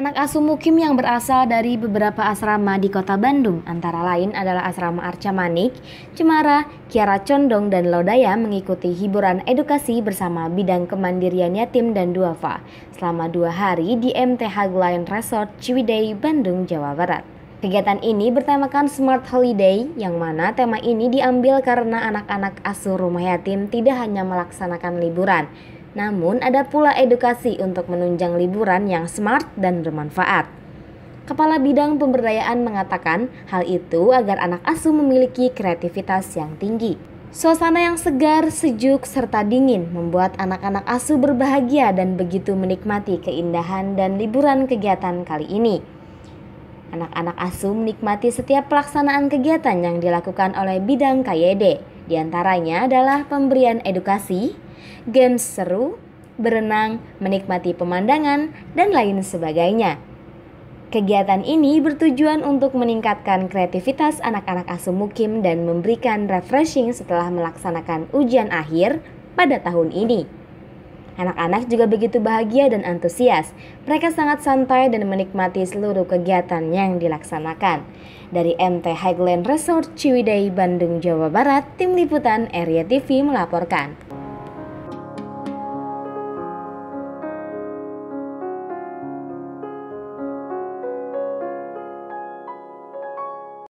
Anak asuh mukim yang berasal dari beberapa asrama di kota Bandung, antara lain adalah asrama Arca Manik, Cemara, Kiara Condong, dan Lodaya mengikuti hiburan edukasi bersama bidang kemandirian yatim dan duafa selama dua hari di MTH Gelayan Resort Ciwidey, Bandung, Jawa Barat. Kegiatan ini bertemakan Smart Holiday, yang mana tema ini diambil karena anak-anak asuh rumah yatim tidak hanya melaksanakan liburan, namun, ada pula edukasi untuk menunjang liburan yang smart dan bermanfaat. Kepala Bidang Pemberdayaan mengatakan hal itu agar anak asuh memiliki kreativitas yang tinggi. Suasana yang segar, sejuk, serta dingin membuat anak-anak asuh berbahagia dan begitu menikmati keindahan dan liburan kegiatan kali ini. Anak-anak asuh menikmati setiap pelaksanaan kegiatan yang dilakukan oleh bidang KYD. Di antaranya adalah pemberian edukasi, games seru, berenang, menikmati pemandangan, dan lain sebagainya. Kegiatan ini bertujuan untuk meningkatkan kreativitas anak-anak asuh mukim dan memberikan refreshing setelah melaksanakan ujian akhir pada tahun ini. Anak-anak juga begitu bahagia dan antusias. Mereka sangat santai dan menikmati seluruh kegiatan yang dilaksanakan. Dari MT Highland Resort Ciwidey, Bandung, Jawa Barat, Tim Liputan Area TV melaporkan.